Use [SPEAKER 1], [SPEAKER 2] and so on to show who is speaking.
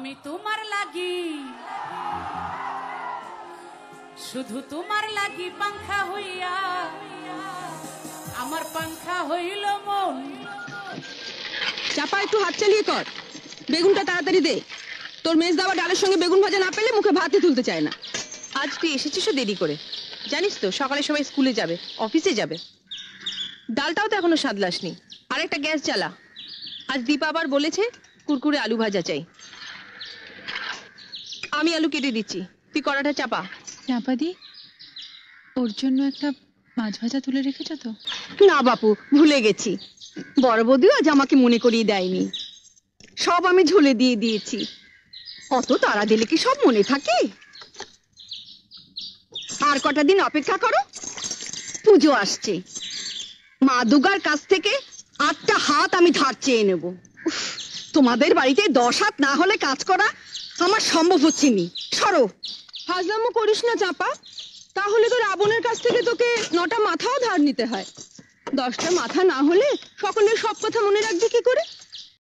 [SPEAKER 1] আমি তোমার লাগি শুধু তোমার লাগি পাংখা হইয়া আমার পাংখা হইল মন
[SPEAKER 2] চাপা একটু হাত চালিয়ে কর বেগুনটা তাড়াতাড়ি দে তোর মেজ দাবা ডালের সঙ্গে বেগুন ভাজা না পেলে মুখে ভাতে তুলতে চায় না আজ তুই এসেছিসও দেরি করে জানিস তো সকালে সবাই স্কুলে যাবে অফিসে যাবে ডালটাও তো এখনো সাদলাসনি একটা গ্যাস জ্বালা আজ দীপা আবার বলেছে কুরকুরে আলু ভাজা চাই আমি আলু কেটে দিচ্ছি তুই কড়াটা চাপা চাপা দি
[SPEAKER 3] ওর জন্য একটা মাছ ভাজা তুলে রেখেছ তো না বাপু ভুলে গেছি বড় বৌদিও আজ আমাকে মনে করিয়ে দেয়নি সব আমি ঝুলে দিয়ে দিয়েছি অত তারা দিলে কি সব মনে থাকে
[SPEAKER 4] আর কটা দিন অপেক্ষা করো পুজো আসছে মা দুগার কাছ থেকে আটটা হাত আমি ধার চেয়ে নেব তোমাদের বাড়িতে দশ হাত না হলে কাজ করা আমার সম্ভব হচ্ছে নি সরো হাজলাম করিস না চাপা
[SPEAKER 2] তাহলে তো রাবণের কাছ থেকে তোকে নটা মাথাও ধার নিতে হয় দশটা মাথা না হলে সকলের সব কথা মনে রাখবি কি করে